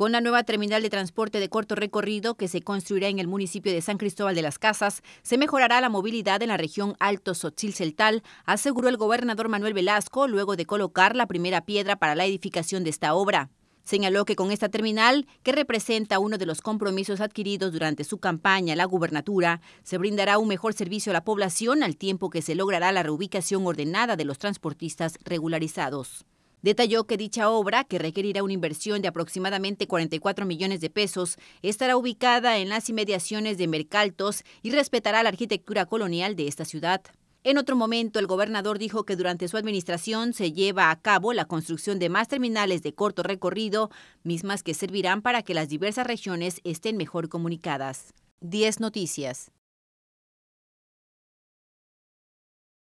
Con la nueva terminal de transporte de corto recorrido que se construirá en el municipio de San Cristóbal de las Casas, se mejorará la movilidad en la región Alto Sochil-Celtal, aseguró el gobernador Manuel Velasco luego de colocar la primera piedra para la edificación de esta obra. Señaló que con esta terminal, que representa uno de los compromisos adquiridos durante su campaña a la gubernatura, se brindará un mejor servicio a la población al tiempo que se logrará la reubicación ordenada de los transportistas regularizados. Detalló que dicha obra, que requerirá una inversión de aproximadamente 44 millones de pesos, estará ubicada en las inmediaciones de Mercaltos y respetará la arquitectura colonial de esta ciudad. En otro momento, el gobernador dijo que durante su administración se lleva a cabo la construcción de más terminales de corto recorrido, mismas que servirán para que las diversas regiones estén mejor comunicadas. 10 Noticias.